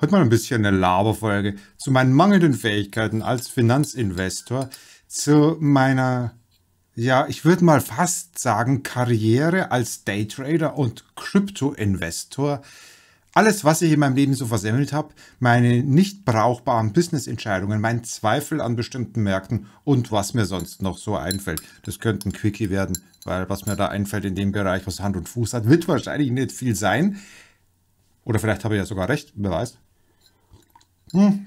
Heute mal ein bisschen eine Laberfolge zu meinen mangelnden Fähigkeiten als Finanzinvestor, zu meiner, ja, ich würde mal fast sagen, Karriere als Daytrader und Kryptoinvestor. Alles, was ich in meinem Leben so versemmelt habe, meine nicht brauchbaren Business-Entscheidungen, mein Zweifel an bestimmten Märkten und was mir sonst noch so einfällt. Das könnte ein Quickie werden, weil was mir da einfällt in dem Bereich, was Hand und Fuß hat, wird wahrscheinlich nicht viel sein. Oder vielleicht habe ich ja sogar recht, wer weiß. Hm.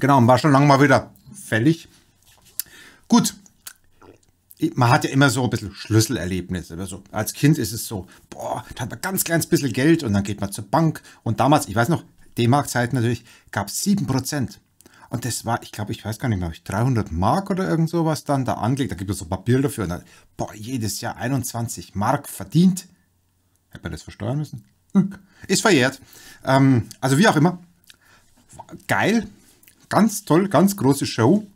Genau, war schon lange mal wieder fällig. Gut. Man hat ja immer so ein bisschen Schlüsselerlebnisse. Oder also Als Kind ist es so, boah, da hat man ganz kleines bisschen Geld und dann geht man zur Bank. Und damals, ich weiß noch, D-Mark-Zeit natürlich, gab es 7%. Und das war, ich glaube, ich weiß gar nicht mehr, habe ich 300 Mark oder irgend sowas dann da angelegt. Da gibt es so ein Papier dafür. Und dann, boah, jedes Jahr 21 Mark verdient. Hätte man das versteuern müssen? Hm. Ist verjährt. Ähm, also wie auch immer geil, ganz toll, ganz große Show.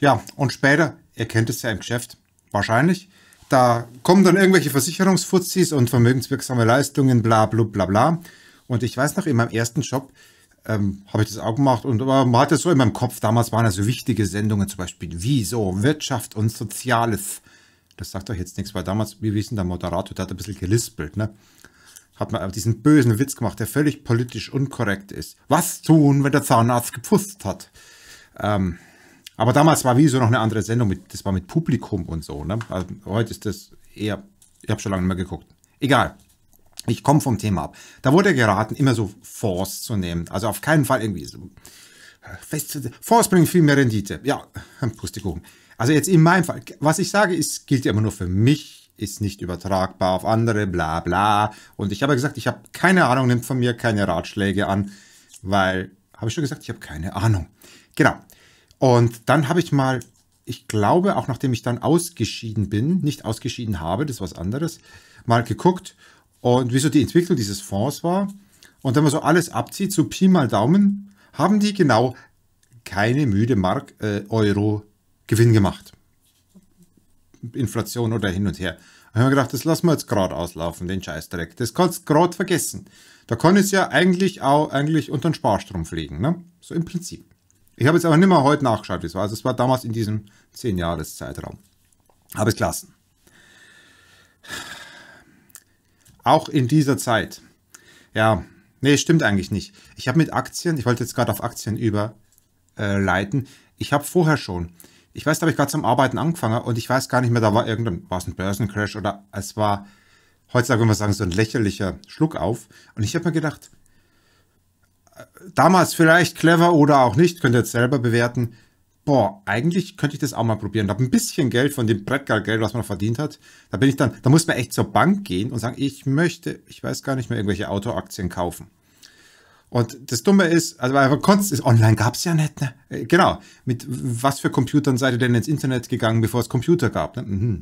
Ja, und später, ihr kennt es ja im Geschäft, wahrscheinlich, da kommen dann irgendwelche Versicherungsfuzis und vermögenswirksame Leistungen, bla bla bla bla. Und ich weiß noch, in meinem ersten Job ähm, habe ich das auch gemacht und aber man hatte so in meinem Kopf, damals waren das so wichtige Sendungen, zum Beispiel Wieso, Wirtschaft und Soziales. Das sagt euch jetzt nichts, weil damals, wir wissen, der Moderator, der hat ein bisschen gelispelt, ne? hat man diesen bösen Witz gemacht, der völlig politisch unkorrekt ist. Was tun, wenn der Zahnarzt gepfusst hat? Ähm, aber damals war wie so noch eine andere Sendung, mit, das war mit Publikum und so. Ne? Also heute ist das eher, ich habe schon lange nicht mehr geguckt. Egal, ich komme vom Thema ab. Da wurde geraten, immer so Force zu nehmen. Also auf keinen Fall irgendwie so. Äh, fest, Fonds bringen viel mehr Rendite. Ja, Pustekuchen. Also jetzt in meinem Fall, was ich sage, ist, gilt ja immer nur für mich ist nicht übertragbar auf andere, bla bla. Und ich habe gesagt, ich habe keine Ahnung, nimmt von mir keine Ratschläge an, weil, habe ich schon gesagt, ich habe keine Ahnung. Genau. Und dann habe ich mal, ich glaube, auch nachdem ich dann ausgeschieden bin, nicht ausgeschieden habe, das ist was anderes, mal geguckt und wieso die Entwicklung dieses Fonds war. Und wenn man so alles abzieht, so Pi mal Daumen, haben die genau keine müde Mark äh, Euro Gewinn gemacht. Inflation oder hin und her. Da haben wir gedacht, das lassen wir jetzt gerade auslaufen, den Scheißdreck. Das kannst du gerade vergessen. Da kann es ja eigentlich auch eigentlich unter den Sparstrom fliegen, ne? So im Prinzip. Ich habe jetzt aber nicht mehr heute nachgeschaut, wie es war. Also es war damals in diesem 10-Jahres-Zeitraum. Habe es gelassen. Auch in dieser Zeit. Ja, nee, stimmt eigentlich nicht. Ich habe mit Aktien, ich wollte jetzt gerade auf Aktien überleiten. Äh, ich habe vorher schon ich weiß, da habe ich gerade zum Arbeiten angefangen und ich weiß gar nicht mehr, da war irgendein, war es ein Börsencrash oder es war, heutzutage würde man sagen, so ein lächerlicher Schluck auf. Und ich habe mir gedacht, äh, damals vielleicht clever oder auch nicht, könnt ihr jetzt selber bewerten. Boah, eigentlich könnte ich das auch mal probieren. Da habe ein bisschen Geld von dem Brettgeld, was man verdient hat. Da bin ich dann, da muss man echt zur Bank gehen und sagen, ich möchte, ich weiß gar nicht mehr, irgendwelche Autoaktien kaufen. Und das Dumme ist, also weil man konntest, ist, online gab es ja nicht, ne? Äh, genau. Mit was für Computern seid ihr denn ins Internet gegangen, bevor es Computer gab? Ne? Mhm.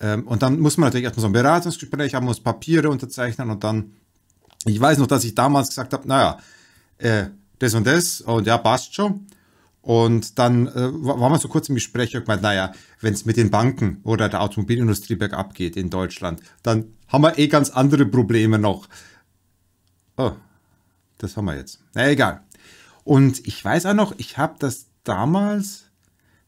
Ähm, und dann muss man natürlich erstmal so ein Beratungsgespräch haben, muss Papiere unterzeichnen und dann, ich weiß noch, dass ich damals gesagt habe, naja, äh, das und das und ja, passt schon. Und dann äh, waren wir so kurz im Gespräch und gemeint, naja, wenn es mit den Banken oder der Automobilindustrie bergab geht in Deutschland, dann haben wir eh ganz andere Probleme noch. Oh, das haben wir jetzt. Na egal. Und ich weiß auch noch, ich habe das damals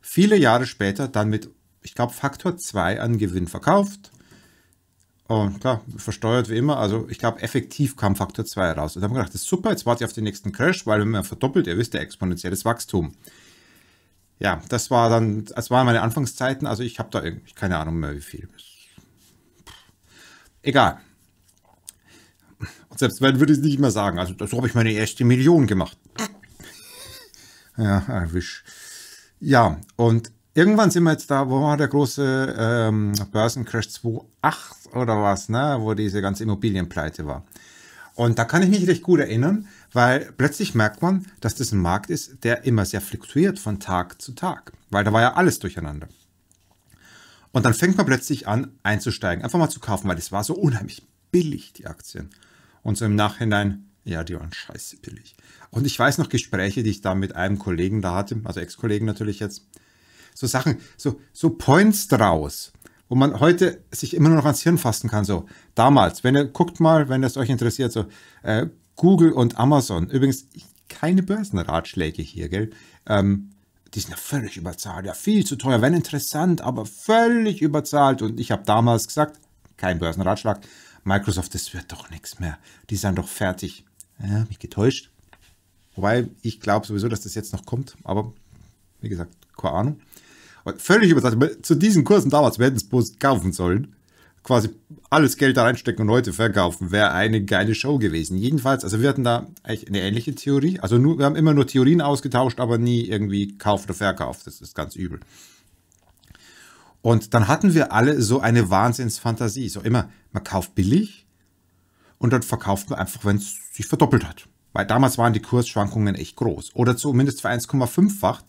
viele Jahre später dann mit, ich glaube, Faktor 2 an Gewinn verkauft. Und klar, versteuert wie immer. Also ich glaube, effektiv kam Faktor 2 raus. Und dann haben wir gedacht, das ist super, jetzt warte ich auf den nächsten Crash, weil wenn man verdoppelt, ihr wisst ja, exponentielles Wachstum. Ja, das war dann, das waren meine Anfangszeiten. Also ich habe da irgendwie keine Ahnung mehr, wie viel. Egal. Selbst wenn würde ich es nicht mehr sagen. Also so habe ich meine erste Million gemacht. ja, erwisch. Ja, und irgendwann sind wir jetzt da, wo war der große ähm, Börsencrash 2008 oder was, ne? wo diese ganze Immobilienpleite war. Und da kann ich mich recht gut erinnern, weil plötzlich merkt man, dass das ein Markt ist, der immer sehr fluktuiert von Tag zu Tag, weil da war ja alles durcheinander. Und dann fängt man plötzlich an einzusteigen, einfach mal zu kaufen, weil das war so unheimlich billig, die Aktien und so im Nachhinein, ja, die waren scheiße billig. Und ich weiß noch Gespräche, die ich da mit einem Kollegen da hatte, also Ex-Kollegen natürlich jetzt, so Sachen, so, so Points draus, wo man heute sich immer noch ans Hirn fassen kann, so damals, wenn ihr, guckt mal, wenn das euch interessiert, so äh, Google und Amazon, übrigens keine Börsenratschläge hier, gell, ähm, die sind ja völlig überzahlt, ja viel zu teuer, wenn interessant, aber völlig überzahlt und ich habe damals gesagt, kein Börsenratschlag, Microsoft, das wird doch nichts mehr. Die sind doch fertig. Ja, mich getäuscht. Wobei, ich glaube sowieso, dass das jetzt noch kommt, aber wie gesagt, keine Ahnung. Und völlig überzeugt, zu diesen Kursen damals wir hätten es bloß kaufen sollen. Quasi alles Geld da reinstecken und heute verkaufen, wäre eine geile Show gewesen. Jedenfalls, also wir hatten da eigentlich eine ähnliche Theorie. Also nur, wir haben immer nur Theorien ausgetauscht, aber nie irgendwie Kauf oder Verkauf. Das ist ganz übel. Und dann hatten wir alle so eine Wahnsinnsfantasie. So immer, man kauft billig und dann verkauft man einfach, wenn es sich verdoppelt hat. Weil damals waren die Kursschwankungen echt groß. Oder zumindest für 15 fach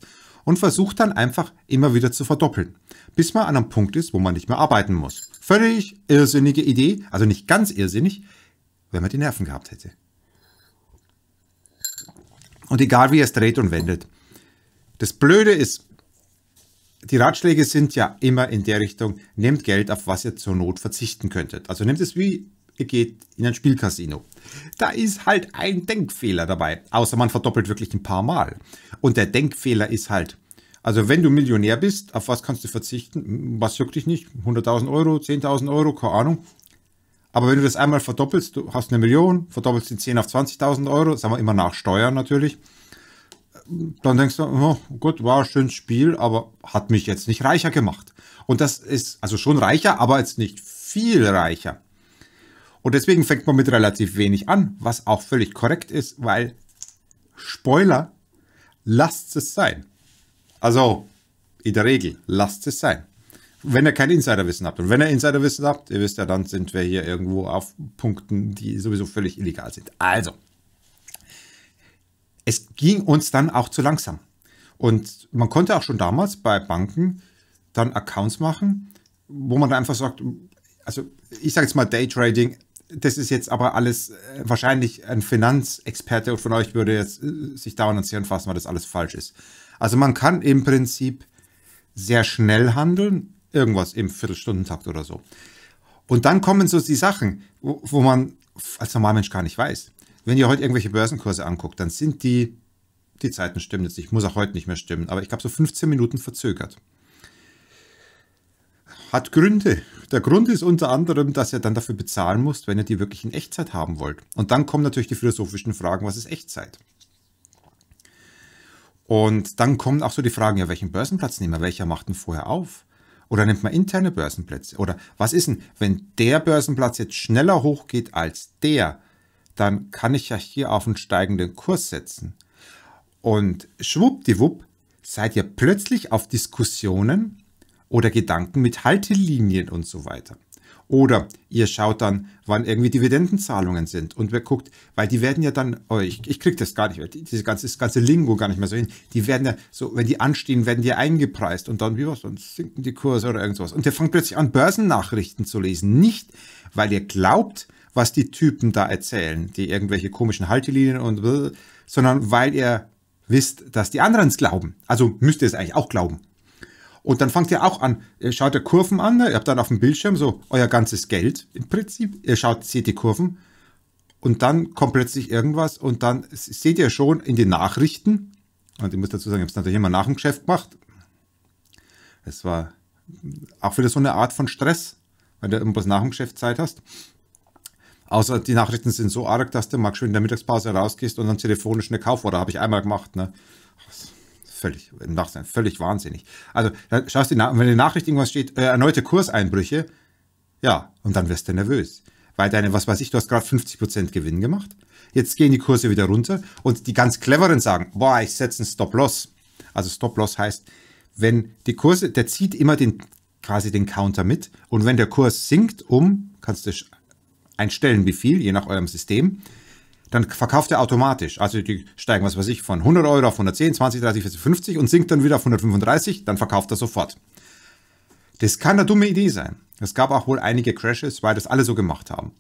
und versucht dann einfach immer wieder zu verdoppeln, bis man an einem Punkt ist, wo man nicht mehr arbeiten muss. Völlig irrsinnige Idee, also nicht ganz irrsinnig, wenn man die Nerven gehabt hätte. Und egal wie er es dreht und wendet. Das Blöde ist, die Ratschläge sind ja immer in der Richtung, nehmt Geld, auf was ihr zur Not verzichten könntet. Also nehmt es wie ihr geht in ein Spielcasino. Da ist halt ein Denkfehler dabei, außer man verdoppelt wirklich ein paar Mal. Und der Denkfehler ist halt, also wenn du Millionär bist, auf was kannst du verzichten? Was wirklich nicht? 100.000 Euro, 10.000 Euro, keine Ahnung. Aber wenn du das einmal verdoppelst, du hast eine Million, verdoppelst die 10 auf 20.000 Euro, sagen wir immer nach Steuern natürlich, dann denkst du, oh Gott, war ein schönes Spiel, aber hat mich jetzt nicht reicher gemacht. Und das ist also schon reicher, aber jetzt nicht viel reicher. Und deswegen fängt man mit relativ wenig an, was auch völlig korrekt ist, weil Spoiler, lasst es sein. Also in der Regel, lasst es sein. Wenn ihr kein Insiderwissen habt. Und wenn ihr Insiderwissen habt, ihr wisst ja, dann sind wir hier irgendwo auf Punkten, die sowieso völlig illegal sind. Also, es ging uns dann auch zu langsam. Und man konnte auch schon damals bei Banken dann Accounts machen, wo man einfach sagt, also ich sage jetzt mal Daytrading, das ist jetzt aber alles äh, wahrscheinlich ein Finanzexperte von euch würde jetzt äh, sich dauernd ans Hirn fassen, weil das alles falsch ist. Also man kann im Prinzip sehr schnell handeln, irgendwas im Viertelstundentakt oder so. Und dann kommen so die Sachen, wo, wo man als Normalmensch gar nicht weiß. Wenn ihr heute irgendwelche Börsenkurse anguckt, dann sind die, die Zeiten stimmen jetzt nicht, muss auch heute nicht mehr stimmen, aber ich glaube so 15 Minuten verzögert. Hat Gründe. Der Grund ist unter anderem, dass ihr dann dafür bezahlen müsst, wenn ihr die wirklich in Echtzeit haben wollt. Und dann kommen natürlich die philosophischen Fragen, was ist Echtzeit? Und dann kommen auch so die Fragen, ja, welchen Börsenplatz nehmen wir? Welcher macht denn vorher auf? Oder nimmt man interne Börsenplätze? Oder was ist denn, wenn der Börsenplatz jetzt schneller hochgeht als der? dann kann ich ja hier auf einen steigenden Kurs setzen. Und schwuppdiwupp seid ihr plötzlich auf Diskussionen oder Gedanken mit Haltelinien und so weiter. Oder ihr schaut dann, wann irgendwie Dividendenzahlungen sind und wer guckt, weil die werden ja dann, oh, ich, ich kriege das gar nicht mehr, diese ganze, das ganze Lingo gar nicht mehr so hin. Die werden ja so, wenn die anstehen, werden die eingepreist und dann, wie was, dann sinken die Kurse oder irgendwas. Und ihr fangt plötzlich an, Börsennachrichten zu lesen. Nicht, weil ihr glaubt, was die Typen da erzählen, die irgendwelche komischen Haltelinien und, sondern weil ihr wisst, dass die anderen es glauben. Also müsst ihr es eigentlich auch glauben. Und dann fangt ihr auch an, ihr schaut ihr Kurven an, ne? ihr habt dann auf dem Bildschirm so euer ganzes Geld im Prinzip, ihr schaut, seht die Kurven und dann kommt plötzlich irgendwas und dann seht ihr schon in den Nachrichten, und ich muss dazu sagen, ich habe es natürlich immer nach dem Geschäft gemacht, es war auch wieder so eine Art von Stress, weil du irgendwas nach dem Geschäft Zeit hast. Außer die Nachrichten sind so arg, dass du mal schön in der Mittagspause rausgehst und dann telefonisch eine Kauforder habe ich einmal gemacht. Ne? Völlig, im völlig wahnsinnig. Also, dann schaust du, wenn in der Nachricht irgendwas steht, äh, erneute Kurseinbrüche, ja, und dann wirst du nervös. Weil deine, was weiß ich, du hast gerade 50% Gewinn gemacht. Jetzt gehen die Kurse wieder runter und die ganz Cleveren sagen, boah, ich setze einen Stop-Loss. Also Stop-Loss heißt, wenn die Kurse, der zieht immer den, quasi den Counter mit und wenn der Kurs sinkt um, kannst du ein Stellenbefehl, je nach eurem System, dann verkauft er automatisch. Also die steigen, was weiß ich, von 100 Euro auf 110, 20, 30, 40, 50 und sinkt dann wieder auf 135, dann verkauft er sofort. Das kann eine dumme Idee sein. Es gab auch wohl einige Crashes, weil das alle so gemacht haben.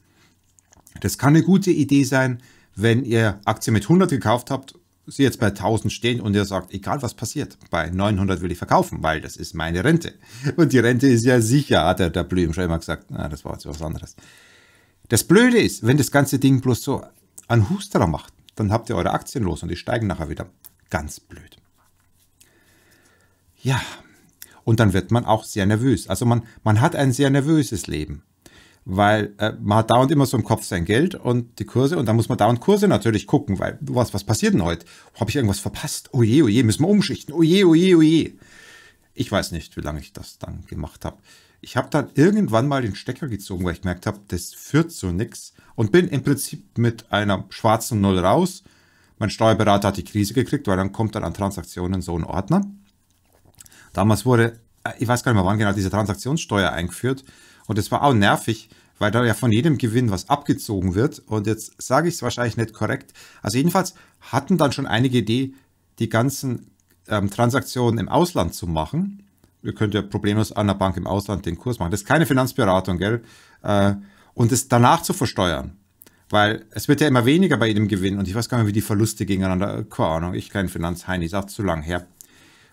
Das kann eine gute Idee sein, wenn ihr Aktien mit 100 gekauft habt, sie jetzt bei 1000 stehen und ihr sagt, egal was passiert, bei 900 will ich verkaufen, weil das ist meine Rente. Und die Rente ist ja sicher, hat der, der Blüm schon immer gesagt. Na, das war jetzt was anderes. Das Blöde ist, wenn das ganze Ding bloß so an Husterer macht, dann habt ihr eure Aktien los und die steigen nachher wieder. Ganz blöd. Ja, und dann wird man auch sehr nervös. Also man, man hat ein sehr nervöses Leben, weil äh, man hat dauernd immer so im Kopf sein Geld und die Kurse und dann muss man dauernd Kurse natürlich gucken, weil was, was passiert denn heute? Habe ich irgendwas verpasst? Oje, oh oje, oh müssen wir umschichten. Oje, oh oje, oje. Ich weiß nicht, wie lange ich das dann gemacht habe ich habe dann irgendwann mal den Stecker gezogen, weil ich gemerkt habe, das führt zu nichts und bin im Prinzip mit einer schwarzen Null raus. Mein Steuerberater hat die Krise gekriegt, weil dann kommt dann an Transaktionen so ein Ordner. Damals wurde, äh, ich weiß gar nicht mehr wann genau, diese Transaktionssteuer eingeführt und das war auch nervig, weil da ja von jedem Gewinn was abgezogen wird und jetzt sage ich es wahrscheinlich nicht korrekt. Also jedenfalls hatten dann schon einige Idee, die ganzen ähm, Transaktionen im Ausland zu machen ihr könnt ja problemlos an der Bank im Ausland den Kurs machen. Das ist keine Finanzberatung, gell? Äh, und es danach zu versteuern. Weil es wird ja immer weniger bei jedem Gewinn und ich weiß gar nicht, wie die Verluste gegeneinander, äh, keine Ahnung, ich kein Finanzheini, ist auch zu lang her.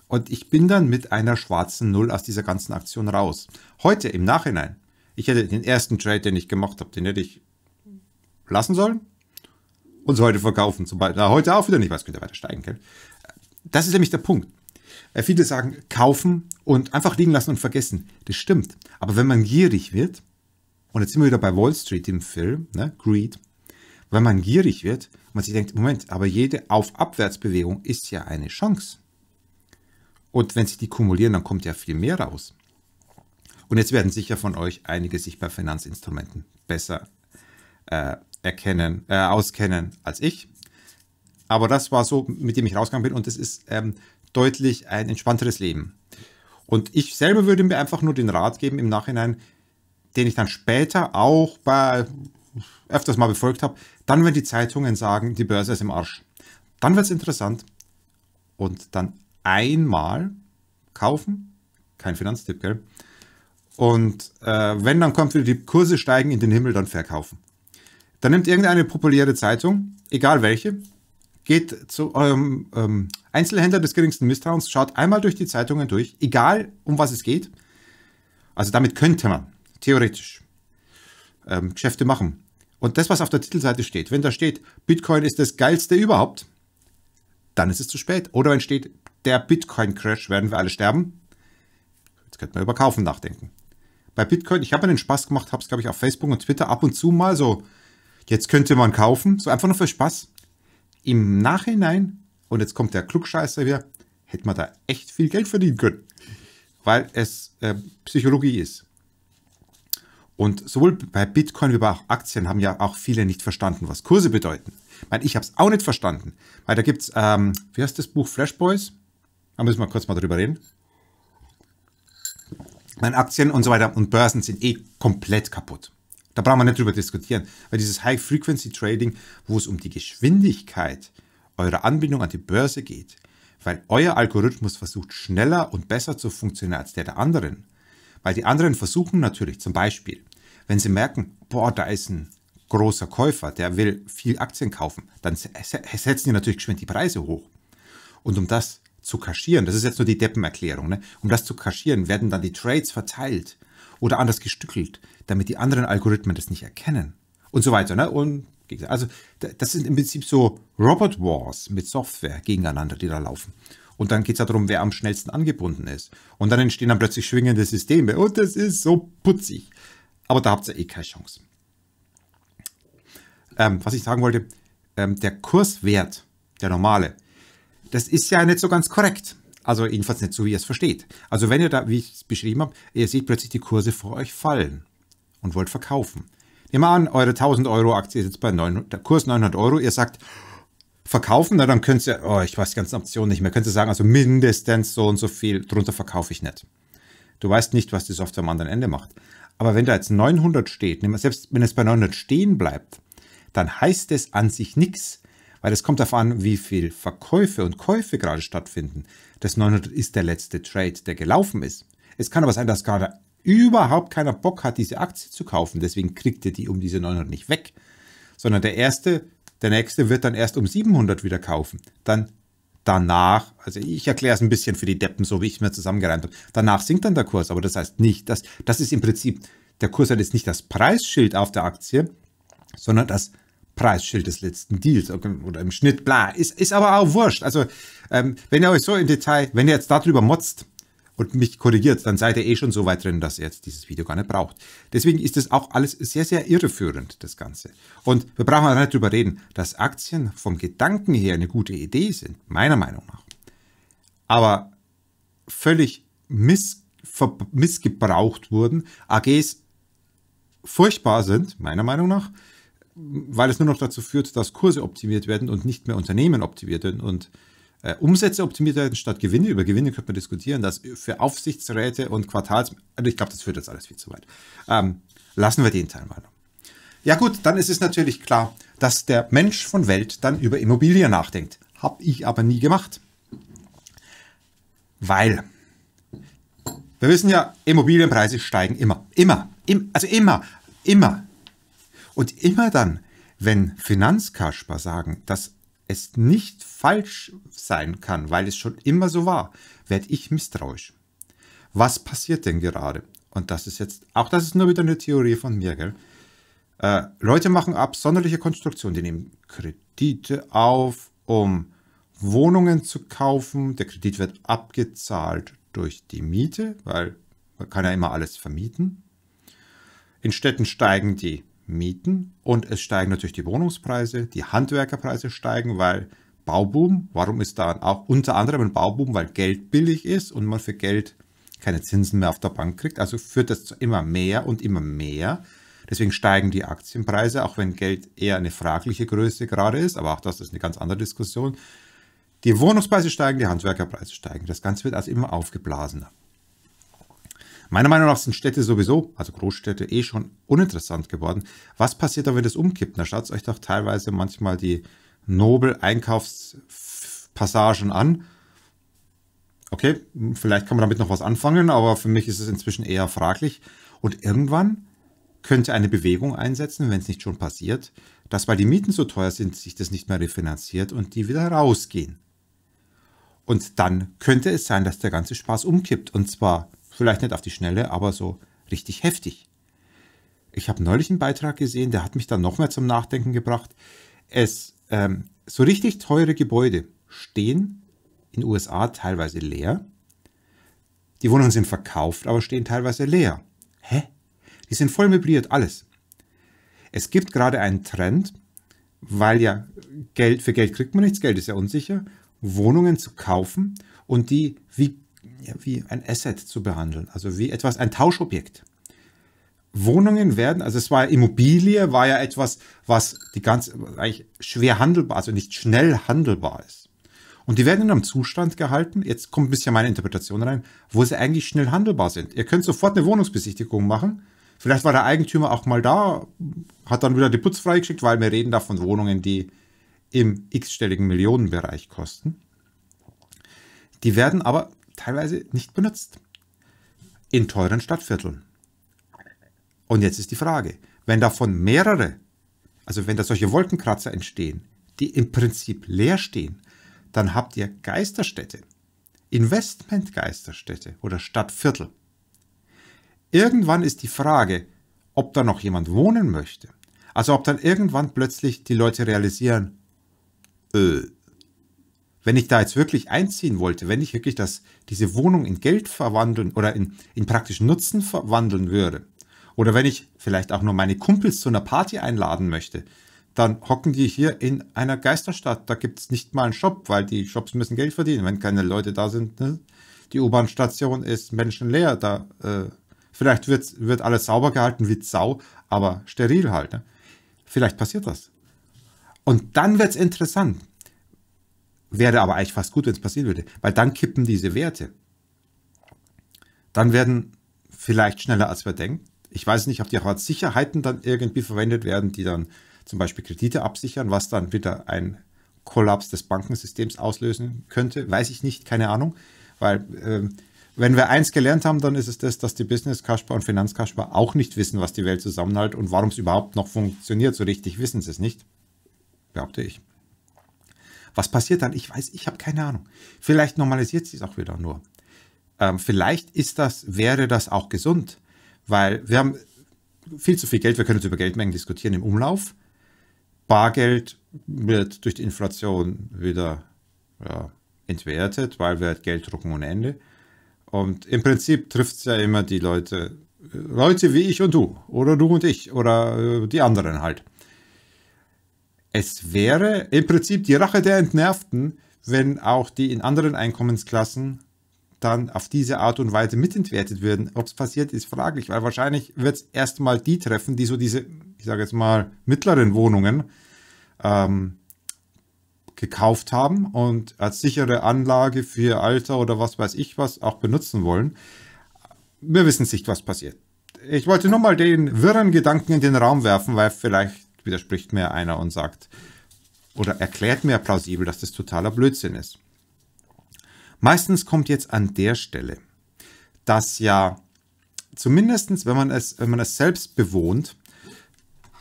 Und ich bin dann mit einer schwarzen Null aus dieser ganzen Aktion raus. Heute im Nachhinein, ich hätte den ersten Trade, den ich gemacht habe, den hätte ich lassen sollen und heute verkaufen. Zum heute auch wieder nicht, was könnte weiter steigen, gell? Das ist nämlich der Punkt. Äh, viele sagen kaufen und einfach liegen lassen und vergessen. Das stimmt. Aber wenn man gierig wird, und jetzt sind wir wieder bei Wall Street im Film, ne? Greed, wenn man gierig wird und man sich denkt, Moment, aber jede auf Abwärtsbewegung ist ja eine Chance. Und wenn sich die kumulieren, dann kommt ja viel mehr raus. Und jetzt werden sicher von euch einige sich bei Finanzinstrumenten besser äh, erkennen, äh, auskennen als ich. Aber das war so, mit dem ich rausgegangen bin. Und das ist ähm, deutlich ein entspannteres Leben. Und ich selber würde mir einfach nur den Rat geben im Nachhinein, den ich dann später auch bei öfters mal befolgt habe, dann wenn die Zeitungen sagen, die Börse ist im Arsch. Dann wird es interessant. Und dann einmal kaufen, kein Finanztipp, gell? Und äh, wenn dann kommt wieder die Kurse steigen in den Himmel, dann verkaufen. Dann nimmt irgendeine populäre Zeitung, egal welche, geht zu eurem ähm, Einzelhändler des geringsten Misstrauens, schaut einmal durch die Zeitungen durch, egal um was es geht. Also damit könnte man theoretisch ähm, Geschäfte machen. Und das, was auf der Titelseite steht, wenn da steht, Bitcoin ist das geilste überhaupt, dann ist es zu spät. Oder wenn steht, der Bitcoin-Crash werden wir alle sterben, jetzt könnte man über Kaufen nachdenken. Bei Bitcoin, ich habe mir den Spaß gemacht, habe es, glaube ich, auf Facebook und Twitter ab und zu mal so, jetzt könnte man kaufen, so einfach nur für Spaß. Im Nachhinein, und jetzt kommt der Klugscheißer wieder, hätte man da echt viel Geld verdienen können, weil es äh, Psychologie ist. Und sowohl bei Bitcoin wie bei auch Aktien haben ja auch viele nicht verstanden, was Kurse bedeuten. Ich meine, ich habe es auch nicht verstanden, weil da gibt es, ähm, wie heißt das Buch, Flash Boys? Da müssen wir kurz mal drüber reden. Meine Aktien und so weiter und Börsen sind eh komplett kaputt. Da brauchen wir nicht drüber diskutieren, weil dieses High-Frequency-Trading, wo es um die Geschwindigkeit eurer Anbindung an die Börse geht, weil euer Algorithmus versucht schneller und besser zu funktionieren als der der anderen, weil die anderen versuchen natürlich zum Beispiel, wenn sie merken, boah, da ist ein großer Käufer, der will viel Aktien kaufen, dann setzen die natürlich geschwind die Preise hoch. Und um das zu kaschieren, das ist jetzt nur die Deppenerklärung, ne? um das zu kaschieren, werden dann die Trades verteilt oder anders gestückelt, damit die anderen Algorithmen das nicht erkennen und so weiter. Ne? Und also das sind im Prinzip so Robot Wars mit Software gegeneinander, die da laufen. Und dann geht es darum, wer am schnellsten angebunden ist. Und dann entstehen dann plötzlich schwingende Systeme. Und das ist so putzig. Aber da habt ihr eh keine Chance. Ähm, was ich sagen wollte, ähm, der Kurswert, der normale, das ist ja nicht so ganz korrekt. Also jedenfalls nicht so, wie ihr es versteht. Also wenn ihr da, wie ich es beschrieben habe, ihr seht plötzlich die Kurse vor euch fallen und wollt verkaufen. Nehmen wir an, eure 1000 Euro Aktie ist jetzt bei 900, der Kurs 900 Euro. Ihr sagt, verkaufen, na, dann könnt ihr, oh, ich weiß die ganzen Optionen nicht mehr, könnt ihr sagen, also mindestens so und so viel, drunter verkaufe ich nicht. Du weißt nicht, was die Software am anderen Ende macht. Aber wenn da jetzt 900 steht, selbst wenn es bei 900 stehen bleibt, dann heißt es an sich nichts, weil es kommt darauf an, wie viel Verkäufe und Käufe gerade stattfinden. Das 900 ist der letzte Trade, der gelaufen ist. Es kann aber sein, dass gerade überhaupt keiner Bock hat, diese Aktie zu kaufen. Deswegen kriegt ihr die um diese 900 nicht weg. Sondern der erste, der nächste wird dann erst um 700 wieder kaufen. Dann danach, also ich erkläre es ein bisschen für die Deppen, so wie ich es mir zusammengereimt habe. Danach sinkt dann der Kurs, aber das heißt nicht, dass das ist im Prinzip, der Kurs hat jetzt nicht das Preisschild auf der Aktie, sondern das Preisschild des letzten Deals oder im Schnitt, bla. Ist, ist aber auch wurscht. Also, ähm, wenn ihr euch so im Detail, wenn ihr jetzt darüber motzt und mich korrigiert, dann seid ihr eh schon so weit drin, dass ihr jetzt dieses Video gar nicht braucht. Deswegen ist das auch alles sehr, sehr irreführend, das Ganze. Und wir brauchen auch nicht drüber reden, dass Aktien vom Gedanken her eine gute Idee sind, meiner Meinung nach. Aber völlig miss, missgebraucht wurden, AGs furchtbar sind, meiner Meinung nach, weil es nur noch dazu führt, dass Kurse optimiert werden und nicht mehr Unternehmen optimiert werden und äh, Umsätze optimiert werden statt Gewinne. Über Gewinne könnte man diskutieren, dass für Aufsichtsräte und Quartals, also ich glaube, das führt jetzt alles viel zu weit. Ähm, lassen wir den Teil mal. Ja gut, dann ist es natürlich klar, dass der Mensch von Welt dann über Immobilien nachdenkt. Habe ich aber nie gemacht. Weil wir wissen ja, Immobilienpreise steigen immer. Immer. Im, also immer. Immer. Und immer dann, wenn Finanzkasper sagen, dass es nicht falsch sein kann, weil es schon immer so war, werde ich misstrauisch. Was passiert denn gerade? Und das ist jetzt, auch das ist nur wieder eine Theorie von mir, gell? Äh, Leute machen absonderliche Konstruktionen, die nehmen Kredite auf, um Wohnungen zu kaufen. Der Kredit wird abgezahlt durch die Miete, weil man kann ja immer alles vermieten. In Städten steigen die Mieten und es steigen natürlich die Wohnungspreise, die Handwerkerpreise steigen, weil Bauboom, warum ist da auch unter anderem ein Bauboom, weil Geld billig ist und man für Geld keine Zinsen mehr auf der Bank kriegt, also führt das zu immer mehr und immer mehr. Deswegen steigen die Aktienpreise, auch wenn Geld eher eine fragliche Größe gerade ist, aber auch das ist eine ganz andere Diskussion. Die Wohnungspreise steigen, die Handwerkerpreise steigen. Das Ganze wird also immer aufgeblasener. Meiner Meinung nach sind Städte sowieso, also Großstädte, eh schon uninteressant geworden. Was passiert aber, wenn das umkippt? Da schaut euch doch teilweise manchmal die Nobel-Einkaufspassagen an. Okay, vielleicht kann man damit noch was anfangen, aber für mich ist es inzwischen eher fraglich. Und irgendwann könnte eine Bewegung einsetzen, wenn es nicht schon passiert, dass weil die Mieten so teuer sind, sich das nicht mehr refinanziert und die wieder rausgehen. Und dann könnte es sein, dass der ganze Spaß umkippt. Und zwar Vielleicht nicht auf die Schnelle, aber so richtig heftig. Ich habe neulich einen Beitrag gesehen, der hat mich dann noch mehr zum Nachdenken gebracht. Es, ähm, so richtig teure Gebäude stehen in den USA teilweise leer. Die Wohnungen sind verkauft, aber stehen teilweise leer. Hä? Die sind voll möbliert, alles. Es gibt gerade einen Trend, weil ja Geld für Geld kriegt man nichts, Geld ist ja unsicher, Wohnungen zu kaufen und die wie ja, wie ein Asset zu behandeln, also wie etwas, ein Tauschobjekt. Wohnungen werden, also es war Immobilie, war ja etwas, was die ganz eigentlich schwer handelbar, also nicht schnell handelbar ist. Und die werden in einem Zustand gehalten, jetzt kommt ein bisschen meine Interpretation rein, wo sie eigentlich schnell handelbar sind. Ihr könnt sofort eine Wohnungsbesichtigung machen. Vielleicht war der Eigentümer auch mal da, hat dann wieder die Putz freigeschickt, weil wir reden da von Wohnungen, die im x-stelligen Millionenbereich kosten. Die werden aber teilweise nicht benutzt. In teuren Stadtvierteln. Und jetzt ist die Frage, wenn davon mehrere, also wenn da solche Wolkenkratzer entstehen, die im Prinzip leer stehen, dann habt ihr Geisterstädte, Investmentgeisterstädte oder Stadtviertel. Irgendwann ist die Frage, ob da noch jemand wohnen möchte. Also ob dann irgendwann plötzlich die Leute realisieren, äh, wenn ich da jetzt wirklich einziehen wollte, wenn ich wirklich das, diese Wohnung in Geld verwandeln oder in, in praktischen Nutzen verwandeln würde, oder wenn ich vielleicht auch nur meine Kumpels zu einer Party einladen möchte, dann hocken die hier in einer Geisterstadt. Da gibt es nicht mal einen Shop, weil die Shops müssen Geld verdienen, wenn keine Leute da sind. Ne? Die U-Bahn-Station ist menschenleer. Da, äh, vielleicht wird, wird alles sauber gehalten wie Sau, aber steril halt. Ne? Vielleicht passiert das. Und dann wird es interessant. Wäre aber eigentlich fast gut, wenn es passieren würde, weil dann kippen diese Werte. Dann werden vielleicht schneller, als wir denken. Ich weiß nicht, ob die auch als Sicherheiten dann irgendwie verwendet werden, die dann zum Beispiel Kredite absichern, was dann wieder ein Kollaps des Bankensystems auslösen könnte. Weiß ich nicht, keine Ahnung. Weil ähm, wenn wir eins gelernt haben, dann ist es das, dass die Business-Kasper und Finanz-Kasper auch nicht wissen, was die Welt zusammenhält und warum es überhaupt noch funktioniert. So richtig wissen sie es nicht, behaupte ich. Was passiert dann? Ich weiß, ich habe keine Ahnung. Vielleicht normalisiert sich es auch wieder nur. Ähm, vielleicht ist das, wäre das auch gesund, weil wir haben viel zu viel Geld, wir können jetzt über Geldmengen diskutieren im Umlauf. Bargeld wird durch die Inflation wieder ja, entwertet, weil wir halt Geld drucken ohne Ende. Und im Prinzip trifft es ja immer die Leute, Leute wie ich und du oder du und ich oder äh, die anderen halt. Es wäre im Prinzip die Rache der Entnervten, wenn auch die in anderen Einkommensklassen dann auf diese Art und Weise mitentwertet würden. Ob es passiert, ist fraglich, weil wahrscheinlich wird es erstmal die treffen, die so diese, ich sage jetzt mal, mittleren Wohnungen ähm, gekauft haben und als sichere Anlage für ihr Alter oder was weiß ich was auch benutzen wollen. Wir wissen nicht, was passiert. Ich wollte nur mal den wirren Gedanken in den Raum werfen, weil vielleicht widerspricht mir einer und sagt oder erklärt mir plausibel, dass das totaler Blödsinn ist. Meistens kommt jetzt an der Stelle, dass ja zumindestens, wenn man es, wenn man es selbst bewohnt,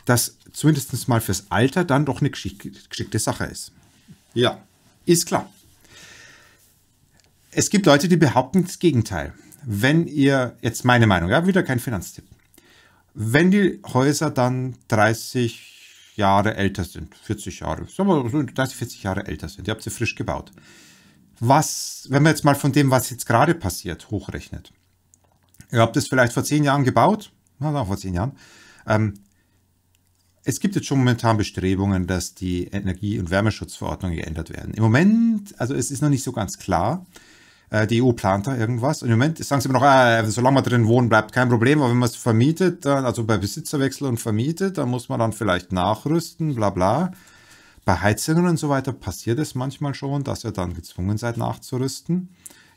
das zumindest mal fürs Alter dann doch eine geschickte Sache ist. Ja, ist klar. Es gibt Leute, die behaupten das Gegenteil. Wenn ihr, jetzt meine Meinung, ja, wieder kein Finanztipp. Wenn die Häuser dann 30, Jahre älter sind. 40 Jahre. Sagen wir so, 30, 40 Jahre älter sind. Ihr habt sie frisch gebaut. Was, wenn man jetzt mal von dem, was jetzt gerade passiert, hochrechnet. Ihr habt es vielleicht vor 10 Jahren gebaut. Na, auch vor 10 Jahren. Ähm, es gibt jetzt schon momentan Bestrebungen, dass die Energie- und Wärmeschutzverordnung geändert werden. Im Moment, also es ist noch nicht so ganz klar, äh, die EU plant da irgendwas. Und Im Moment sagen sie immer noch, äh, also solange man drin wohnt, bleibt, kein Problem. Aber wenn man es vermietet, dann, äh, also bei Besitzerwechsel und vermietet, dann muss man dann vielleicht nachrüsten, bla bla. Bei Heizungen und so weiter passiert es manchmal schon, dass ihr dann gezwungen seid nachzurüsten.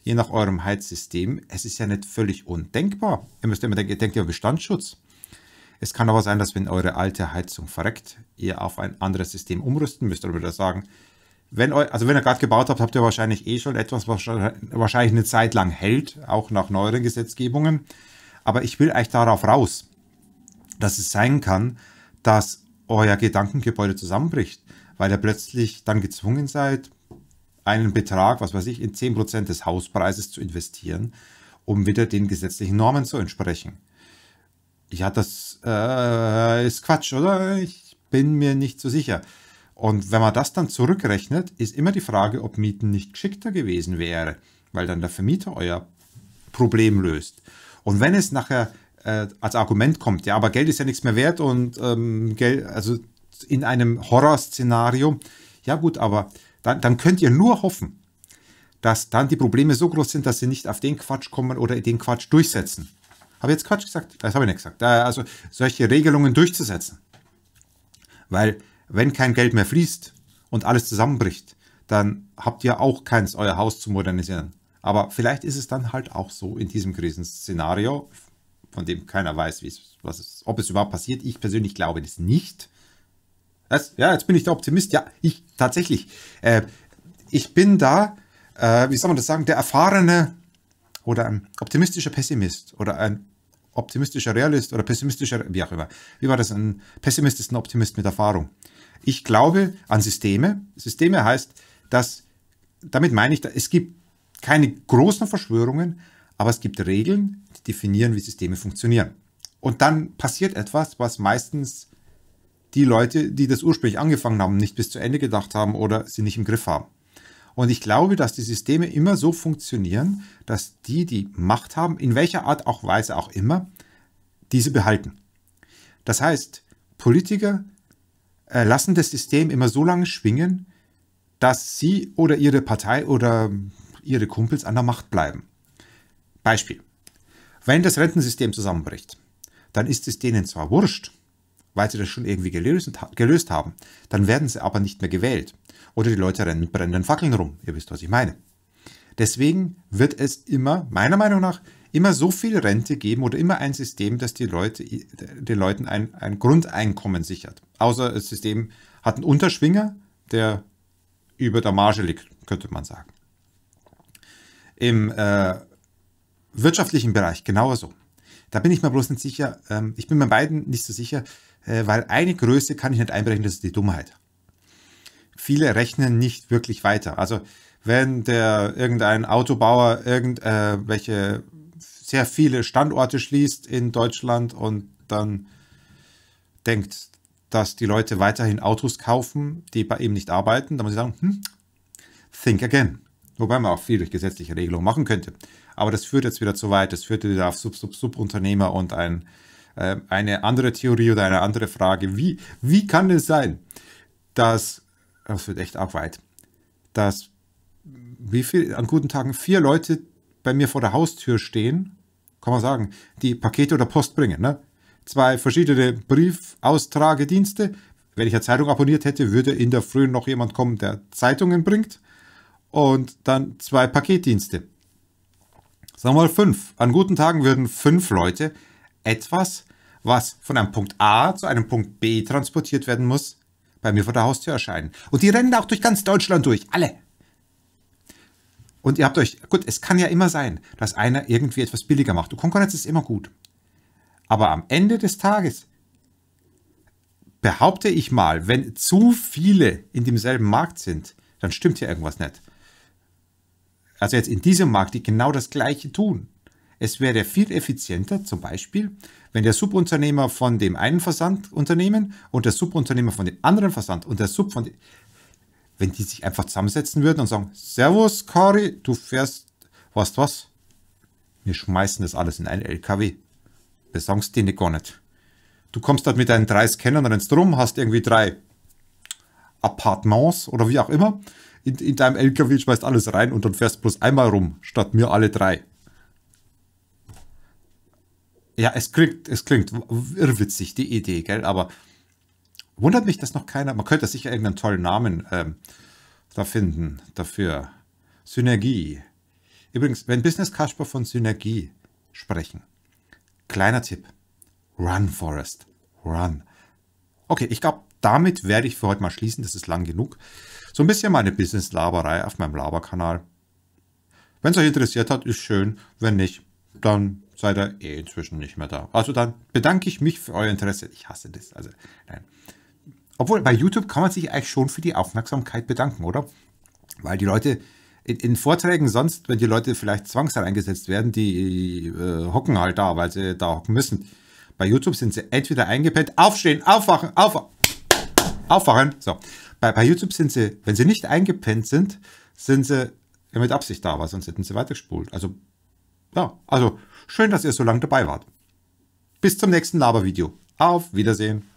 Je nach eurem Heizsystem. Es ist ja nicht völlig undenkbar. Ihr müsst immer denken, ihr denkt ja Bestandsschutz. Es kann aber sein, dass wenn eure alte Heizung verreckt, ihr auf ein anderes System umrüsten müsst oder würde sagen, wenn eu, also wenn ihr gerade gebaut habt, habt ihr wahrscheinlich eh schon etwas, was wahrscheinlich eine Zeit lang hält, auch nach neueren Gesetzgebungen. Aber ich will euch darauf raus, dass es sein kann, dass euer Gedankengebäude zusammenbricht, weil ihr plötzlich dann gezwungen seid, einen Betrag, was weiß ich, in 10% des Hauspreises zu investieren, um wieder den gesetzlichen Normen zu entsprechen. Ja, das äh, ist Quatsch, oder? Ich bin mir nicht so sicher. Und wenn man das dann zurückrechnet, ist immer die Frage, ob Mieten nicht geschickter gewesen wäre, weil dann der Vermieter euer Problem löst. Und wenn es nachher äh, als Argument kommt, ja, aber Geld ist ja nichts mehr wert und ähm, Geld, also in einem Horrorszenario, ja gut, aber dann, dann könnt ihr nur hoffen, dass dann die Probleme so groß sind, dass sie nicht auf den Quatsch kommen oder den Quatsch durchsetzen. Habe ich jetzt Quatsch gesagt? Das habe ich nicht gesagt. Äh, also solche Regelungen durchzusetzen. Weil wenn kein Geld mehr fließt und alles zusammenbricht, dann habt ihr auch keins, euer Haus zu modernisieren. Aber vielleicht ist es dann halt auch so in diesem Krisenszenario, von dem keiner weiß, wie es, was es, ob es überhaupt passiert. Ich persönlich glaube das nicht. Das, ja, jetzt bin ich der Optimist. Ja, ich tatsächlich. Äh, ich bin da, äh, wie soll man das sagen, der erfahrene oder ein optimistischer Pessimist oder ein optimistischer Realist oder pessimistischer, wie auch immer. Wie war das? Ein Pessimist ist ein Optimist mit Erfahrung. Ich glaube an Systeme. Systeme heißt, dass, damit meine ich, es gibt keine großen Verschwörungen, aber es gibt Regeln, die definieren, wie Systeme funktionieren. Und dann passiert etwas, was meistens die Leute, die das ursprünglich angefangen haben, nicht bis zu Ende gedacht haben oder sie nicht im Griff haben. Und ich glaube, dass die Systeme immer so funktionieren, dass die, die Macht haben, in welcher Art auch Weise auch immer, diese behalten. Das heißt, Politiker äh, lassen das System immer so lange schwingen, dass sie oder ihre Partei oder ihre Kumpels an der Macht bleiben. Beispiel. Wenn das Rentensystem zusammenbricht, dann ist es denen zwar wurscht, weil sie das schon irgendwie gelöst, gelöst haben, dann werden sie aber nicht mehr gewählt. Oder die Leute rennen brennenden Fackeln rum. Ihr wisst, was ich meine. Deswegen wird es immer, meiner Meinung nach, immer so viel Rente geben oder immer ein System, das die Leute, den Leuten ein, ein Grundeinkommen sichert. Außer das System hat einen Unterschwinger, der über der Marge liegt, könnte man sagen. Im äh, wirtschaftlichen Bereich genauso. Da bin ich mir bloß nicht sicher, ähm, ich bin mir beiden nicht so sicher, äh, weil eine Größe kann ich nicht einbrechen, das ist die Dummheit. Viele rechnen nicht wirklich weiter. Also wenn der irgendein Autobauer irgendwelche äh, sehr viele Standorte schließt in Deutschland und dann denkt, dass die Leute weiterhin Autos kaufen, die bei ihm nicht arbeiten, dann muss ich sagen, hm, think again. Wobei man auch viel durch gesetzliche Regelungen machen könnte. Aber das führt jetzt wieder zu weit. Das führt wieder auf Sub-Sub-Subunternehmer und ein, äh, eine andere Theorie oder eine andere Frage. Wie, wie kann es sein, dass, das wird echt auch weit, dass wie viel, an guten Tagen vier Leute bei mir vor der Haustür stehen, kann man sagen, die Pakete oder Post bringen. Ne? Zwei verschiedene Briefaustragedienste. Wenn ich eine Zeitung abonniert hätte, würde in der Früh noch jemand kommen, der Zeitungen bringt. Und dann zwei Paketdienste. Sagen wir mal fünf. An guten Tagen würden fünf Leute etwas, was von einem Punkt A zu einem Punkt B transportiert werden muss, bei mir vor der Haustür erscheinen. Und die rennen auch durch ganz Deutschland durch. Alle. Und ihr habt euch, gut, es kann ja immer sein, dass einer irgendwie etwas billiger macht. Und Konkurrenz ist immer gut. Aber am Ende des Tages behaupte ich mal, wenn zu viele in demselben Markt sind, dann stimmt hier irgendwas nicht. Also jetzt in diesem Markt, die genau das Gleiche tun. Es wäre viel effizienter, zum Beispiel, wenn der Subunternehmer von dem einen Versandunternehmen und der Subunternehmer von dem anderen Versand und der Sub von dem, wenn die sich einfach zusammensetzen würden und sagen, Servus, Kari, du fährst, weißt was? Wir schmeißen das alles in einen LKW. Wir sagen es denen gar nicht. Du kommst dort halt mit deinen drei Scannern rennst rum, hast irgendwie drei Appartements oder wie auch immer. In, in deinem LKW schmeißt alles rein und dann fährst bloß einmal rum, statt mir alle drei. Ja, es klingt, es klingt irrwitzig, die Idee, gell? Aber Wundert mich, dass noch keiner. Man könnte sicher irgendeinen tollen Namen ähm, da finden dafür. Synergie. Übrigens, wenn Business Casper von Synergie sprechen, kleiner Tipp. Run, Forest. Run. Okay, ich glaube, damit werde ich für heute mal schließen. Das ist lang genug. So ein bisschen meine Business-Laberei auf meinem Laberkanal. Wenn es euch interessiert hat, ist schön. Wenn nicht, dann seid ihr eh inzwischen nicht mehr da. Also dann bedanke ich mich für euer Interesse. Ich hasse das. Also, nein. Obwohl, bei YouTube kann man sich eigentlich schon für die Aufmerksamkeit bedanken, oder? Weil die Leute in, in Vorträgen sonst, wenn die Leute vielleicht zwangsal eingesetzt werden, die äh, hocken halt da, weil sie da hocken müssen. Bei YouTube sind sie entweder eingepennt, aufstehen, aufwachen, aufwachen, aufwachen. So. Bei, bei YouTube sind sie, wenn sie nicht eingepennt sind, sind sie ja, mit Absicht da, weil sonst hätten sie weitergespult. Also, ja, also schön, dass ihr so lange dabei wart. Bis zum nächsten Labervideo. Auf Wiedersehen.